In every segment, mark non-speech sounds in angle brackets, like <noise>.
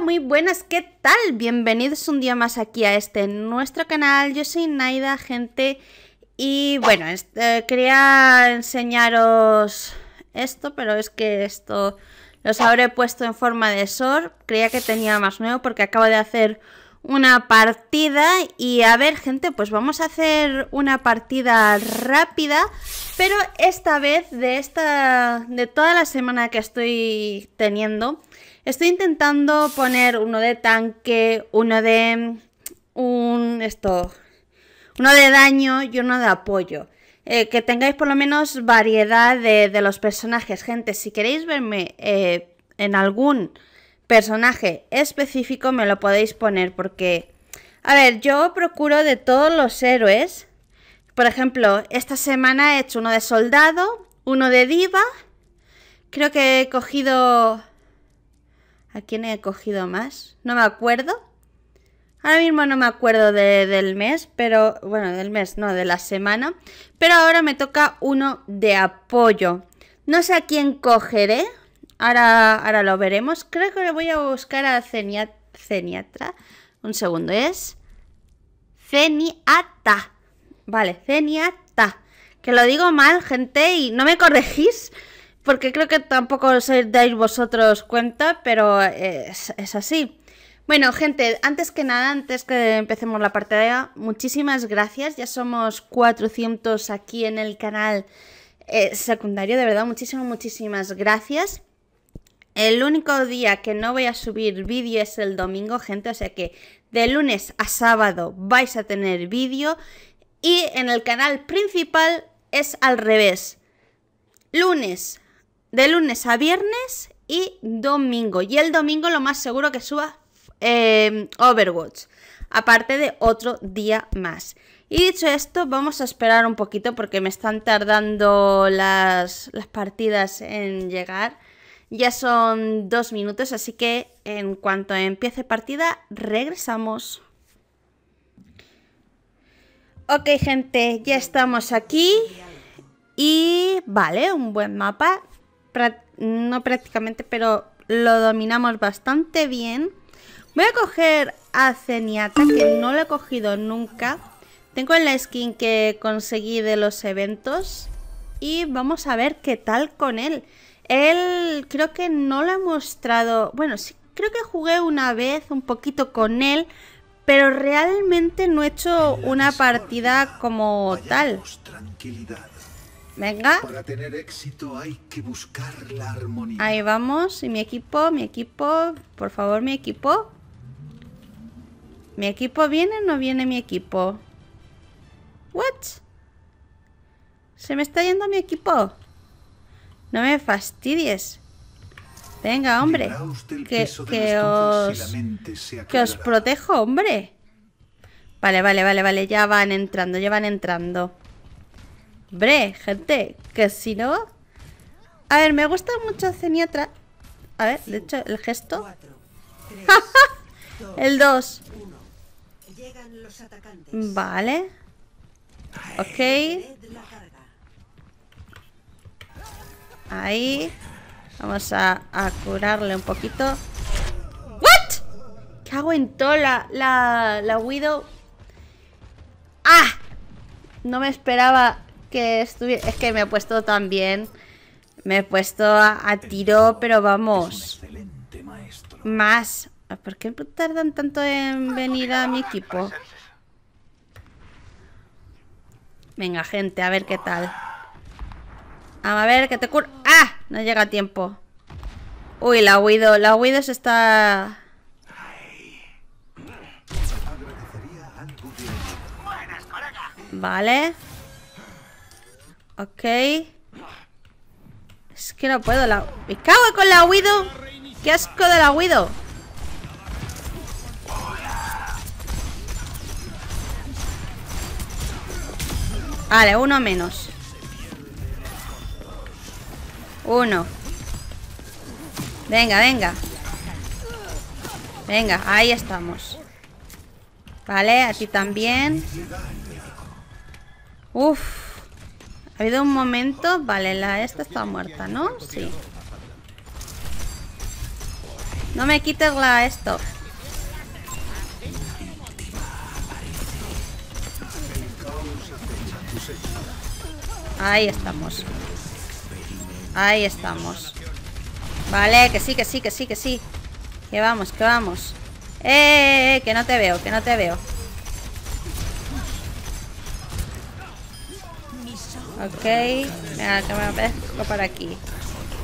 muy buenas, ¿qué tal? Bienvenidos un día más aquí a este nuestro canal. Yo soy Naida, gente. Y bueno, eh, quería enseñaros esto, pero es que esto los habré puesto en forma de SOR. Creía que tenía más nuevo porque acabo de hacer una partida y a ver gente, pues vamos a hacer una partida rápida, pero esta vez de esta de toda la semana que estoy teniendo, estoy intentando poner uno de tanque, uno de un esto, uno de daño y uno de apoyo. Eh, que tengáis por lo menos variedad de, los personajes, gente. Si queréis verme eh, en algún personaje específico me lo podéis poner porque, a ver, yo procuro de todos los héroes. Por ejemplo, esta semana he hecho uno de soldado, uno de diva. Creo que he cogido... ¿A quién he cogido más? No me acuerdo. Ahora mismo no me acuerdo del mes, pero bueno, del mes, no, de la semana. Pero ahora me toca uno de apoyo. No sé a quién cogeré, Ahora, lo veremos. Creo que le voy a buscar a Zeniatra, Ceniatra. Un segundo, es Ceniata. Vale, Ceniata. Que lo digo mal, gente, y no me corregís, porque creo que tampoco os dais vosotros cuenta, pero es, así. Bueno, gente, antes que nada, antes que empecemos la parte partida, muchísimas gracias. Ya somos 400 aquí en el canal eh, secundario, de verdad, muchísimas, muchísimas gracias. El único día que no voy a subir vídeo es el domingo, gente. O sea que de lunes a sábado vais a tener vídeo. Y en el canal principal es al revés. Lunes, de lunes a viernes y domingo. Y el domingo lo más seguro que suba em, Overwatch. Aparte de otro día más. Y dicho esto, vamos a esperar un poquito porque me están tardando las partidas en llegar. Ya son dos minutos, así que en cuanto empiece partida, regresamos. Ok, gente, ya estamos aquí. Y vale, un buen mapa. no prácticamente, pero lo dominamos bastante bien. Voy a coger a Zeniata, que no lo he cogido nunca. Tengo la skin que conseguí de los eventos. Y vamos a ver qué tal con él. Él creo que no lo ha mostrado. Bueno, sí, creo que jugué una vez un poquito con él, pero realmente no he hecho una partida como tal. Venga. Para tener éxito hay que buscar la armonía. Ahí vamos. Y mi equipo, mi equipo. Por favor, mi equipo. ¿Mi equipo viene o no viene mi equipo? ¿What? ¿Se me está yendo mi equipo? No me fastidies. Venga, hombre. Que, os... Que os protejo, hombre. Vale, vale, vale, vale. Ya van entrando, ya van entrando. bre gente. Que si no... A ver, me gusta mucho Ceniatra. A ver, de hecho, el gesto. <laughs> dos, el 2. Vale. Ok. Ahí. Vamos a, curarle un poquito. ¿What? hago en la, la, Widow. ¡Ah! No me esperaba que estuviera... Es que me he puesto tan bien. Me he puesto a, a tiro, pero vamos. Más. ¿Por qué tardan tanto en venir a mi equipo? Venga, gente, a ver qué tal a ver, que te cura. ¡Ah! No llega a tiempo. Uy, la huido. La Wido se está... Vale. Ok. Es que no puedo. La... Me cago con la huido. ¡Qué asco de la huido. Vale, uno menos. Uno. Venga, venga. Venga, ahí estamos. Vale, aquí también. Uf. Ha habido un momento... Vale, la esta está muerta, ¿no? Sí. No me quites la esto. Ahí estamos. Ahí estamos. Vale, que sí, que sí, que sí, que sí. Que vamos, que vamos. Eh, eh, eh que no te veo, que no te veo. Ok, mira, que me aparezco por aquí.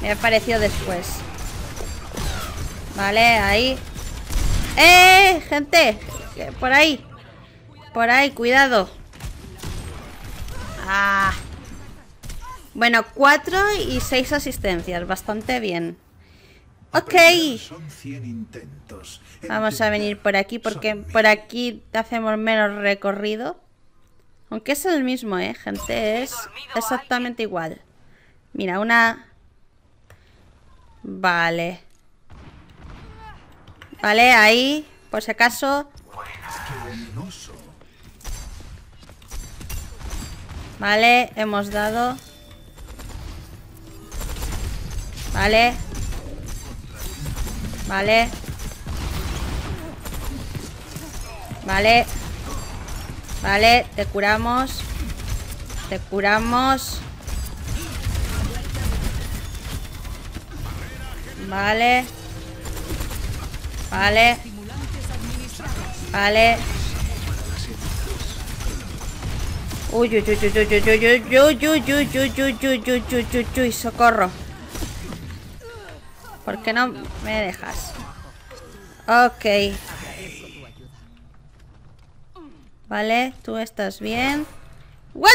Me apareció después. Vale, ahí. ¡Eh! eh ¡Gente! Por ahí. Por ahí, cuidado. Ah. Bueno, cuatro y seis asistencias, bastante bien. Ok. Vamos a venir por aquí porque por aquí hacemos menos recorrido. Aunque es el mismo, ¿eh, gente? Es exactamente igual. Mira, una... Vale. Vale, ahí, por si acaso. Vale, hemos dado... Vale. Vale. Vale. Vale, te curamos. Te curamos. Vale. Vale. Vale. Uy, uy, uy, uy, uy, uy, uy, uy, uy, uy, uy, uy, uy, uy, uy, socorro. ¿Por qué no me dejas? Ok. Vale, tú estás bien. ¿What?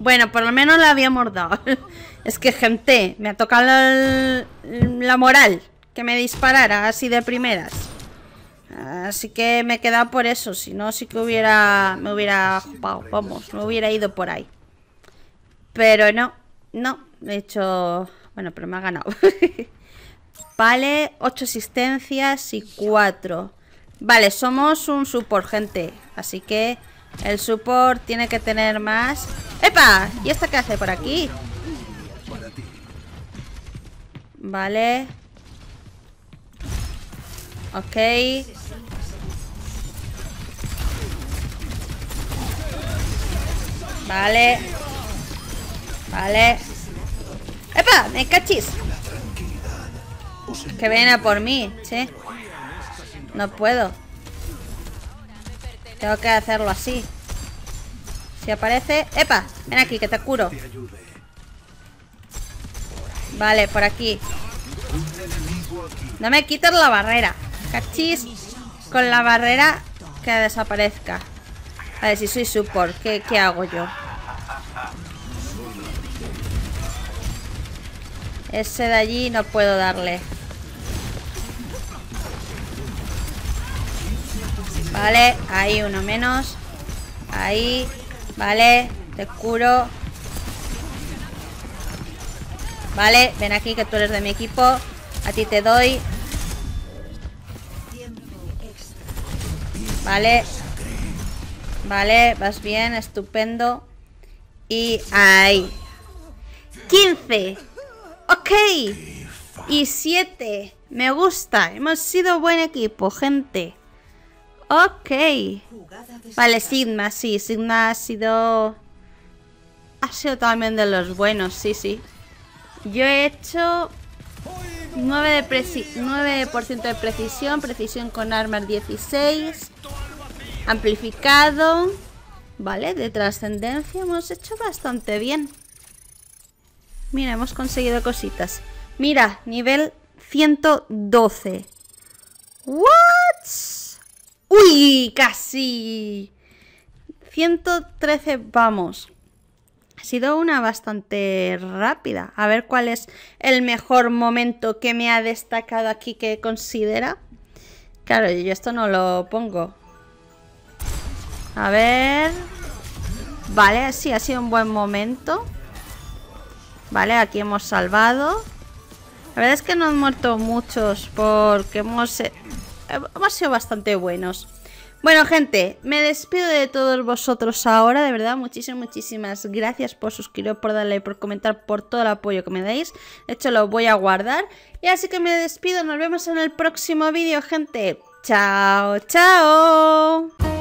Bueno, por lo menos la había mordado <laughs> es que, gente, me ha tocado la, la, moral que me disparara así de primeras. Así que me he quedado por eso. Si no, sí que hubiera. Me hubiera. Vamos, me hubiera ido por ahí. Pero no, no. De hecho... Bueno, pero me ha ganado. <laughs> vale, 8 asistencias y 4. Vale, somos un support, gente. Así que el support tiene que tener más... ¡Epa! ¿Y esta qué hace por aquí? Vale. Ok. Vale. Vale. ¡Epa! ¡Me cachis! Que venga a por mí, ¿sí? No puedo. Tengo que hacerlo así. Si aparece... ¡Epa! Ven aquí, que te curo. Vale, por aquí. No me quites la barrera. Cachis con la barrera que desaparezca. A ver, si soy support, ¿qué, qué hago yo? Ese de allí no puedo darle. Vale, ahí uno menos. Ahí, vale, te curo. Vale, ven aquí que tú eres de mi equipo. A ti te doy. Vale. Vale, vas bien, estupendo. Y ahí. 15. Ok. Y 7. Me gusta. Hemos sido buen equipo, gente. Ok. Vale, Sigma, sí. Sigma ha sido... Ha sido también de los buenos, sí, sí. Yo he hecho 9%, de, 9 de precisión, precisión con armas 16, amplificado, ¿vale? De trascendencia hemos hecho bastante bien. Mira, hemos conseguido cositas. Mira, nivel 112. ¿What? ¡Uy! ¡Casi! 113, vamos. Ha sido una bastante rápida. A ver cuál es el mejor momento que me ha destacado aquí que considera. Claro, yo esto no lo pongo. A ver... Vale, sí, ha sido un buen momento. Vale, aquí hemos salvado. La verdad es que no han muerto muchos porque eh, hemos, sido bastante buenos. Bueno, gente, me despido de todos vosotros ahora, de verdad, muchísimas, muchísimas gracias por suscribiros, por darle, por comentar, por todo el apoyo que me dais. De hecho, lo voy a guardar. Y así que me despido, nos vemos en el próximo vídeo, gente. Chao, chao.